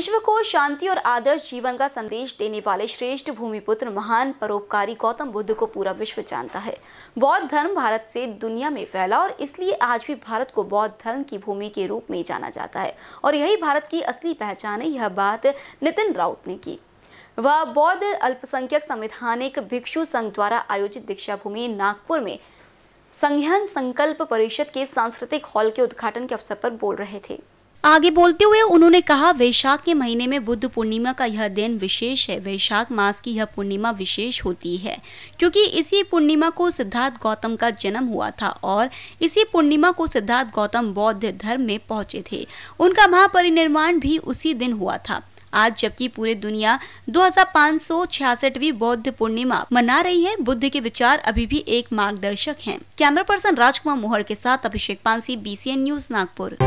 विश्व को शांति और आदर्श जीवन का संदेश देने वाले श्रेष्ठ भूमिपुत्र महान परोपकारी गौतम बुद्ध को पूरा विश्व जानता है बौद्ध धर्म भारत से दुनिया में फैला और इसलिए आज भी भारत को बौद्ध धर्म की भूमि के रूप में जाना जाता है और यही भारत की असली पहचान है यह बात नितिन राउत ने की वह बौद्ध अल्पसंख्यक संवैधानिक भिक्षु संघ द्वारा आयोजित दीक्षा भूमि नागपुर में संज्ञान संकल्प परिषद के सांस्कृतिक हॉल के उद्घाटन के अवसर पर बोल रहे थे आगे बोलते हुए उन्होंने कहा वैशाख के महीने में बुद्ध पूर्णिमा का यह दिन विशेष है वैशाख मास की यह पूर्णिमा विशेष होती है क्योंकि इसी पूर्णिमा को सिद्धार्थ गौतम का जन्म हुआ था और इसी पूर्णिमा को सिद्धार्थ गौतम बौद्ध धर्म में पहुंचे थे उनका महापरिनिर्वाण भी उसी दिन हुआ था आज जबकि पूरी दुनिया 2566वीं बौद्ध पूर्णिमा मना रही है बुद्ध के विचार अभी भी एक मार्गदर्शक हैं। कैमरा पर्सन राजकुमार मोहर के साथ अभिषेक पांसी बी न्यूज नागपुर